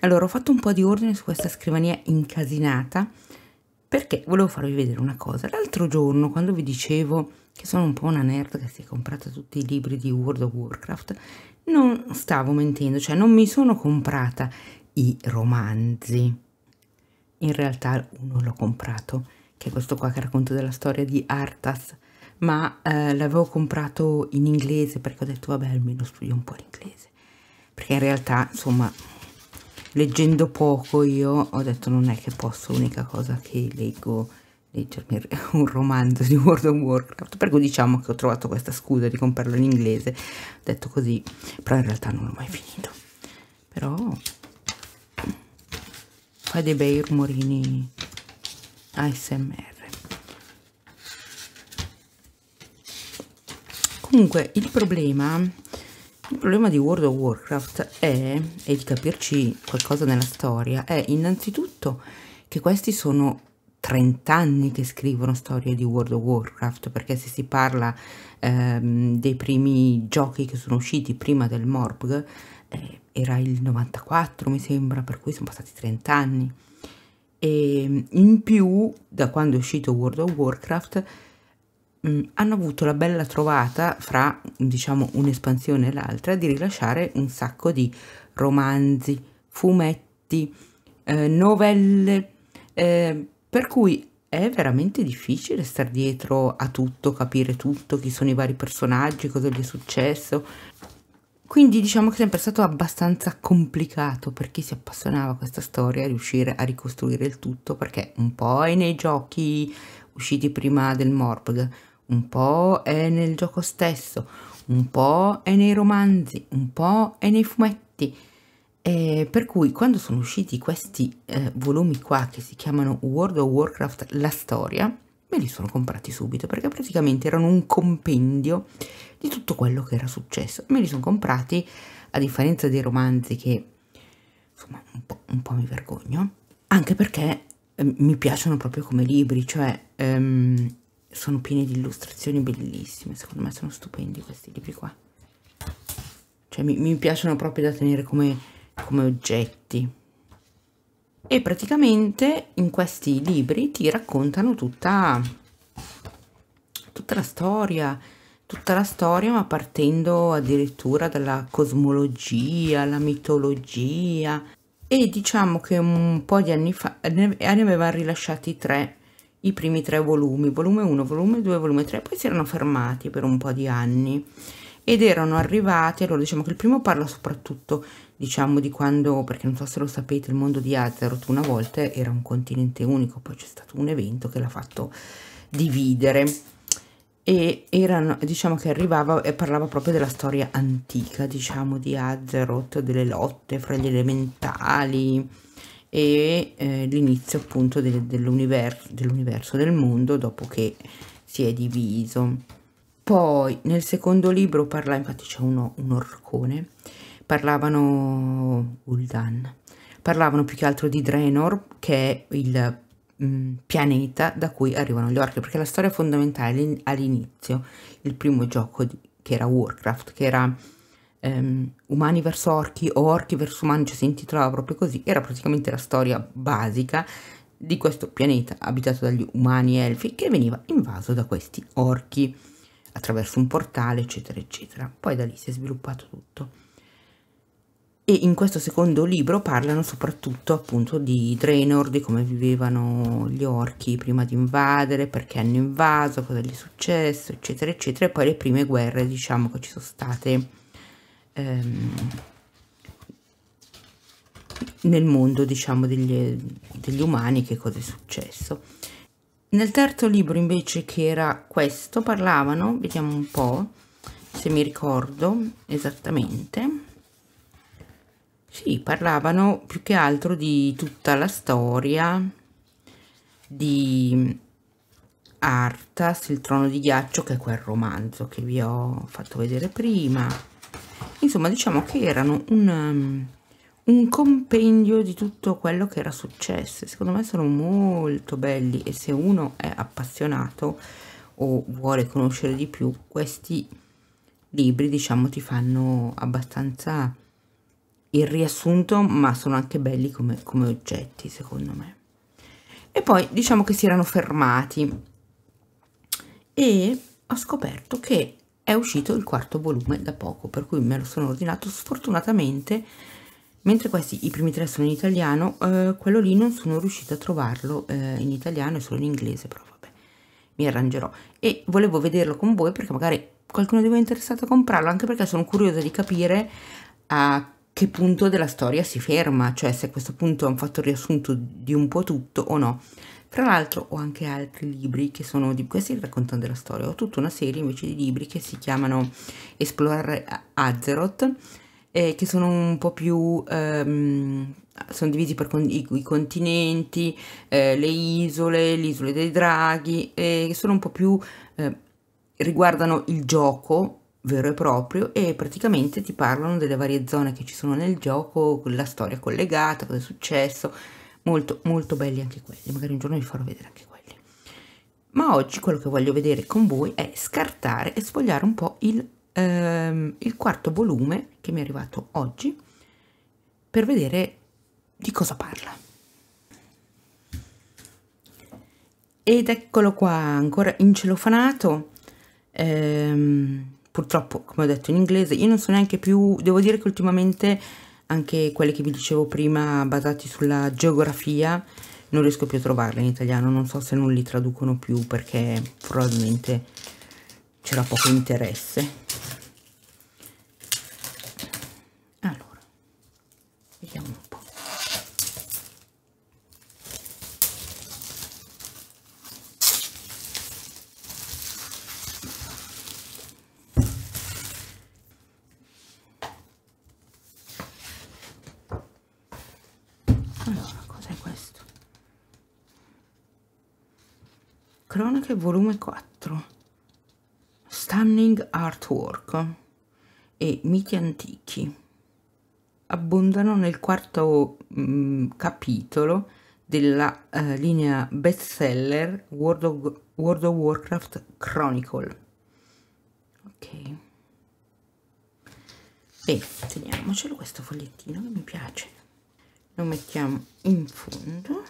Allora ho fatto un po' di ordine su questa scrivania incasinata perché volevo farvi vedere una cosa. L'altro giorno quando vi dicevo che sono un po' una nerd che si è comprata tutti i libri di World of Warcraft, non stavo mentendo, cioè non mi sono comprata i romanzi. In realtà uno l'ho comprato, che è questo qua che racconta della storia di Arthas, ma eh, l'avevo comprato in inglese perché ho detto vabbè almeno studio un po' l'inglese, perché in realtà insomma leggendo poco io ho detto non è che posso, l'unica cosa che leggo leggermi un romanzo di World of Warcraft, per cui diciamo che ho trovato questa scusa di comprarlo in inglese, detto così, però in realtà non l'ho mai finito. Però fa dei bei rumorini ASMR. Comunque il problema il problema di World of Warcraft è, e di capirci qualcosa nella storia, è innanzitutto che questi sono 30 anni che scrivono storie di World of Warcraft, perché se si parla ehm, dei primi giochi che sono usciti prima del Morpg, eh, era il 94 mi sembra, per cui sono passati 30 anni. E ehm, in più, da quando è uscito World of Warcraft, Mm, hanno avuto la bella trovata fra diciamo un'espansione e l'altra di rilasciare un sacco di romanzi, fumetti, eh, novelle, eh, per cui è veramente difficile star dietro a tutto, capire tutto, chi sono i vari personaggi, cosa gli è successo. Quindi diciamo che è sempre stato abbastanza complicato per chi si appassionava a questa storia riuscire a ricostruire il tutto perché un po' è nei giochi usciti prima del Morpg, un po' è nel gioco stesso, un po' è nei romanzi, un po' è nei fumetti. E per cui quando sono usciti questi eh, volumi qua che si chiamano World of Warcraft La Storia, me li sono comprati subito perché praticamente erano un compendio di tutto quello che era successo. Me li sono comprati a differenza dei romanzi che insomma un po', un po mi vergogno, anche perché eh, mi piacciono proprio come libri, cioè ehm, sono pieni di illustrazioni bellissime secondo me sono stupendi questi libri qua cioè mi, mi piacciono proprio da tenere come, come oggetti e praticamente in questi libri ti raccontano tutta tutta la storia tutta la storia ma partendo addirittura dalla cosmologia la mitologia e diciamo che un po' di anni fa ne avevano rilasciati tre i primi tre volumi, volume 1, volume 2, volume 3, poi si erano fermati per un po' di anni ed erano arrivati, allora diciamo che il primo parla soprattutto diciamo di quando, perché non so se lo sapete, il mondo di Azeroth una volta era un continente unico, poi c'è stato un evento che l'ha fatto dividere e erano, diciamo che arrivava e parlava proprio della storia antica, diciamo di Azeroth, delle lotte fra gli elementali, e eh, l'inizio appunto de, dell'universo, dell'universo del mondo dopo che si è diviso. Poi nel secondo libro parla, infatti c'è uno, un orcone, parlavano Uldan, parlavano più che altro di Draenor che è il mm, pianeta da cui arrivano gli orchi, perché la storia fondamentale all'inizio, il primo gioco di, che era Warcraft, che era um, umani verso orchi o orchi verso umani, cioè si intitolava proprio così, era praticamente la storia basica di questo pianeta abitato dagli umani e elfi che veniva invaso da questi orchi attraverso un portale, eccetera, eccetera. Poi da lì si è sviluppato tutto. E in questo secondo libro parlano soprattutto appunto di Draenor, di come vivevano gli orchi prima di invadere, perché hanno invaso, cosa gli è successo, eccetera, eccetera, e poi le prime guerre, diciamo, che ci sono state ehm, nel mondo diciamo degli, degli umani che cosa è successo nel terzo libro invece che era questo parlavano vediamo un po se mi ricordo esattamente sì, parlavano più che altro di tutta la storia di Arthas, il trono di ghiaccio, che è quel romanzo che vi ho fatto vedere prima, insomma diciamo che erano un, um, un compendio di tutto quello che era successo secondo me sono molto belli e se uno è appassionato o vuole conoscere di più questi libri diciamo ti fanno abbastanza il riassunto ma sono anche belli come, come oggetti secondo me e poi diciamo che si erano fermati e ho scoperto che è uscito il quarto volume da poco, per cui me lo sono ordinato sfortunatamente, mentre questi, i primi tre sono in italiano, eh, quello lì non sono riuscita a trovarlo eh, in italiano e solo in inglese, però vabbè, mi arrangerò. E volevo vederlo con voi perché magari qualcuno di voi è interessato a comprarlo, anche perché sono curiosa di capire a che punto della storia si ferma, cioè se a questo punto hanno fatto il riassunto di un po' tutto o no. Tra l'altro ho anche altri libri che sono di questi raccontano della storia, ho tutta una serie invece di libri che si chiamano Esplorare Azeroth, eh, che sono un po' più... Ehm, sono divisi per con i, i, continenti, eh, le isole, l'isola dei draghi, eh, sono un po' più... Eh, riguardano il gioco vero e proprio e praticamente ti parlano delle varie zone che ci sono nel gioco, la storia collegata, cosa è successo, molto molto belli anche quelli magari un giorno vi farò vedere anche quelli ma oggi quello che voglio vedere con voi è scartare e sfogliare un po' il, ehm, il quarto volume che mi è arrivato oggi per vedere di cosa parla ed eccolo qua ancora incelofanato ehm, purtroppo come ho detto in inglese io non so neanche più devo dire che ultimamente anche quelle che vi dicevo prima basati sulla geografia non riesco più a trovarle in italiano non so se non li traducono più perché probabilmente c'era poco interesse Allora, cos'è questo? Cronache volume 4. Stunning artwork e miti antichi abbondano nel quarto mh, mm, capitolo della uh, linea bestseller World of, World of Warcraft Chronicle. Ok. E teniamocelo questo fogliettino che mi piace lo mettiamo in fondo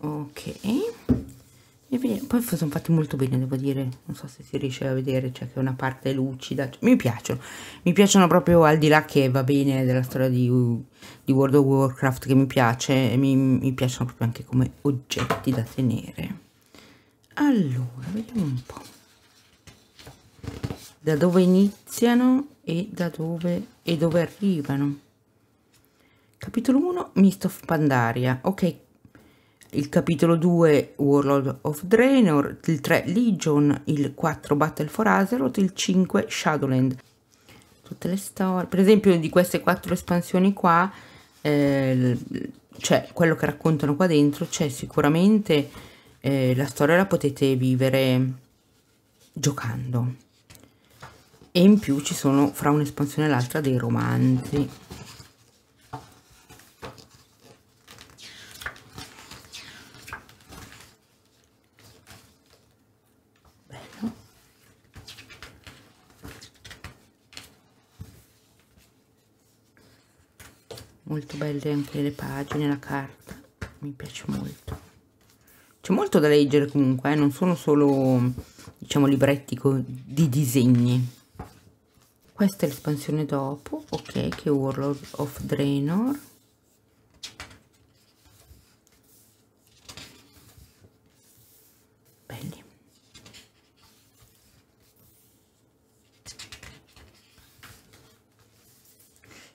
ok e poi sono fatti molto bene devo dire non so se si riesce a vedere cioè che una parte lucida cioè, mi piacciono mi piacciono proprio al di là che va bene della storia di, di World of Warcraft che mi piace mi, mi piacciono proprio anche come oggetti da tenere allora vediamo un po' da dove iniziano e da dove e dove arrivano Capitolo 1 Mist of Pandaria, ok. Il capitolo 2 Warlord of Draenor, il 3 Legion, il 4 Battle for Azeroth, il 5 Shadowland. Tutte le storie, per esempio di queste quattro espansioni qua, eh, cioè quello che raccontano qua dentro, c'è sicuramente eh, la storia la potete vivere giocando. E in più ci sono fra un'espansione e l'altra dei romanzi. belle anche le pagine, la carta, mi piace molto. C'è molto da leggere comunque, eh? non sono solo, diciamo, libretti di disegni. Questa è l'espansione dopo, ok, che è Warlord of Draenor. Belli.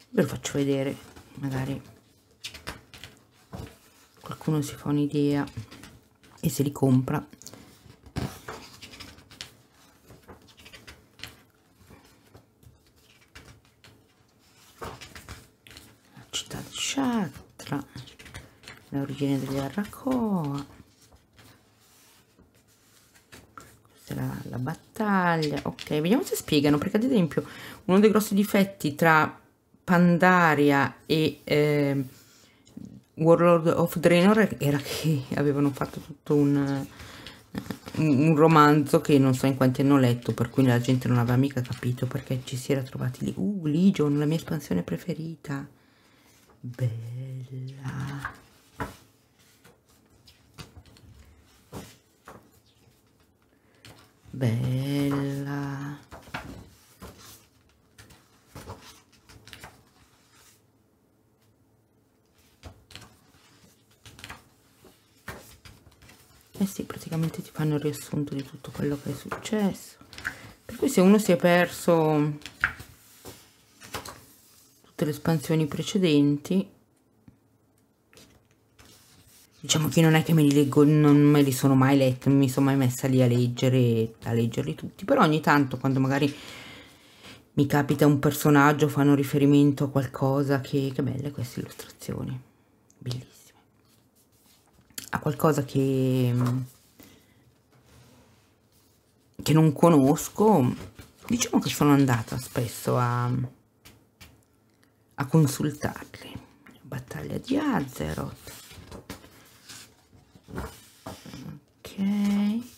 Ve lo faccio vedere magari qualcuno si fa un'idea e se li compra la città di Chatra l'origine dell'Arracoa questa è la, la battaglia ok vediamo se spiegano perché ad esempio uno dei grossi difetti tra Pandaria e eh, Warlord of Draenor era che avevano fatto tutto eh, un, un romanzo che non so in quanti hanno letto, per cui la gente non aveva mica capito perché ci si era trovati lì. Uh, Legion, la mia espansione preferita. Bella. Bella. eh sì praticamente ti fanno il riassunto di tutto quello che è successo per cui se uno si è perso tutte le espansioni precedenti diciamo che non è che me li leggo non me li sono mai letti non mi sono mai messa lì a leggere a leggerli tutti però ogni tanto quando magari mi capita un personaggio fanno riferimento a qualcosa che, che belle queste illustrazioni bellissime a qualcosa che, che non conosco, diciamo che sono andata spesso a, a consultarli. Battaglia di Azeroth. Ok.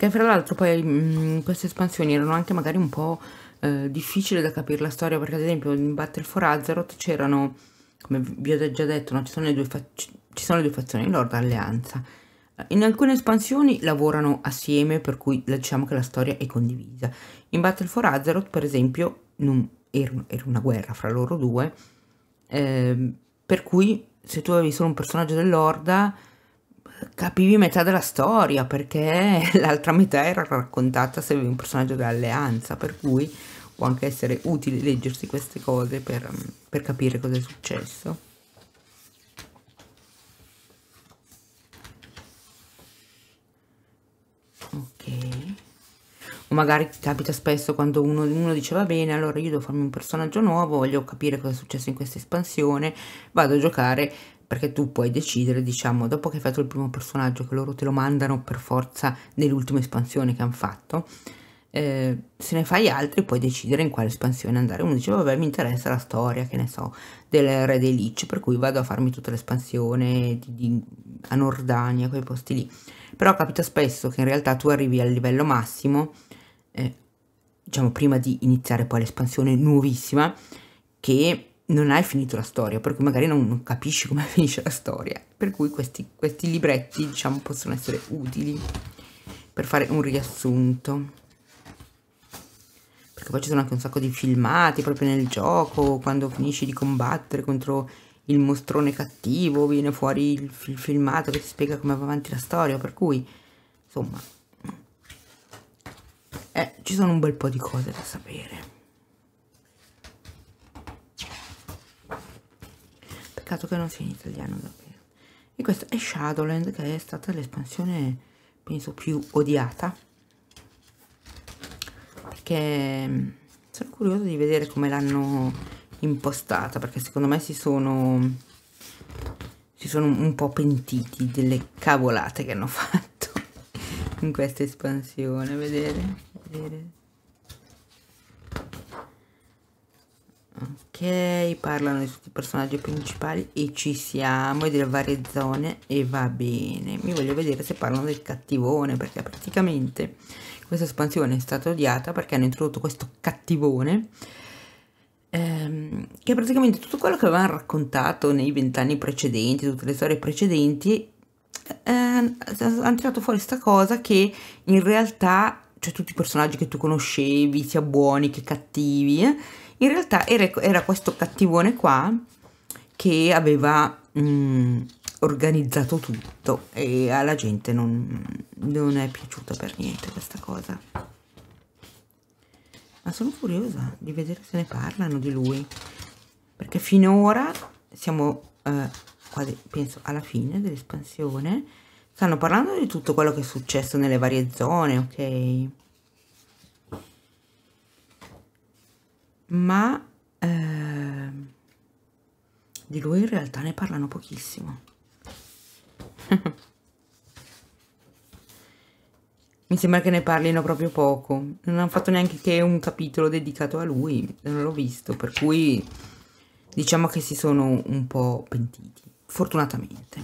Perché fra l'altro poi mh, mm, queste espansioni erano anche magari un po' eh, difficili da capire la storia, perché ad esempio in Battle for Azeroth c'erano, come vi ho già detto, no, ci, sono le due ci sono le due fazioni, Lord Alleanza. In alcune espansioni lavorano assieme, per cui diciamo che la storia è condivisa. In Battle for Azeroth, per esempio, non, era, era, una guerra fra loro due, eh, per cui se tu avevi solo un personaggio dell'Orda capivi metà della storia perché l'altra metà era raccontata se avevi un personaggio dell'alleanza, per cui può anche essere utile leggersi queste cose per, per capire cosa è successo. Ok. O magari capita spesso quando uno, uno dice va bene, allora io devo farmi un personaggio nuovo, voglio capire cosa è successo in questa espansione, vado a giocare perché tu puoi decidere, diciamo, dopo che hai fatto il primo personaggio, che loro te lo mandano per forza nell'ultima espansione che hanno fatto, eh, se ne fai altri puoi decidere in quale espansione andare. Uno dice, vabbè, mi interessa la storia, che ne so, del re dei Lich, per cui vado a farmi tutta l'espansione di, di, a Nordania, quei posti lì. Però capita spesso che in realtà tu arrivi al livello massimo, eh, diciamo, prima di iniziare poi l'espansione nuovissima, che non hai finito la storia, perché magari non, non capisci come finisce la storia. Per cui questi, questi libretti, diciamo, possono essere utili per fare un riassunto. Perché poi ci sono anche un sacco di filmati proprio nel gioco, quando finisci di combattere contro il mostrone cattivo, viene fuori il, il filmato che ti spiega come va avanti la storia, per cui, insomma, eh, ci sono un bel po' di cose da sapere. peccato che non sia in italiano davvero e questa è Shadowland che è stata l'espansione penso più odiata perché mm, sono curiosa di vedere come l'hanno impostata perché secondo me si sono si sono un po' pentiti delle cavolate che hanno fatto in questa espansione vedere, vedere Ok, parlano di tutti i personaggi principali e ci siamo e delle varie zone e va bene. Mi voglio vedere se parlano del cattivone perché praticamente questa espansione è stata odiata perché hanno introdotto questo cattivone ehm, che praticamente tutto quello che avevano raccontato nei vent'anni precedenti, tutte le storie precedenti, eh, hanno tirato fuori questa cosa che in realtà, cioè tutti i personaggi che tu conoscevi, sia buoni che cattivi, eh, in realtà era, era questo cattivone qua che aveva mh, mm, organizzato tutto e alla gente non, non è piaciuta per niente questa cosa. Ma sono curiosa di vedere se ne parlano di lui, perché finora siamo eh, quasi, penso, alla fine dell'espansione, stanno parlando di tutto quello che è successo nelle varie zone, ok? ma eh, di lui in realtà ne parlano pochissimo. Mi sembra che ne parlino proprio poco, non hanno fatto neanche che un capitolo dedicato a lui, non l'ho visto, per cui diciamo che si sono un po' pentiti, fortunatamente.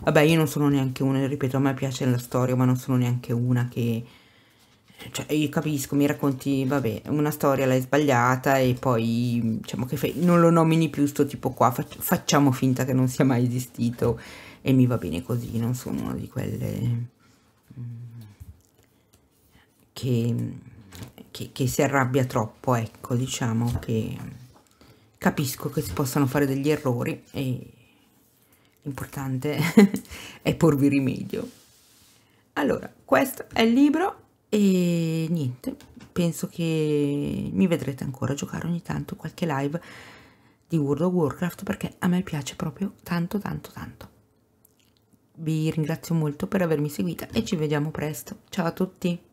Vabbè, io non sono neanche una, ripeto, a me piace la storia, ma non sono neanche una che cioè, io capisco, mi racconti, vabbè, una storia l'hai sbagliata e poi diciamo che fai, non lo nomini più sto tipo qua, fac facciamo finta che non sia mai esistito e mi va bene così, non sono una di quelle mm, che, che, che si arrabbia troppo, ecco, diciamo che capisco che si possano fare degli errori e l'importante è porvi rimedio. Allora, questo è il libro e niente penso che mi vedrete ancora giocare ogni tanto qualche live di World of Warcraft perché a me piace proprio tanto tanto tanto vi ringrazio molto per avermi seguita e ci vediamo presto ciao a tutti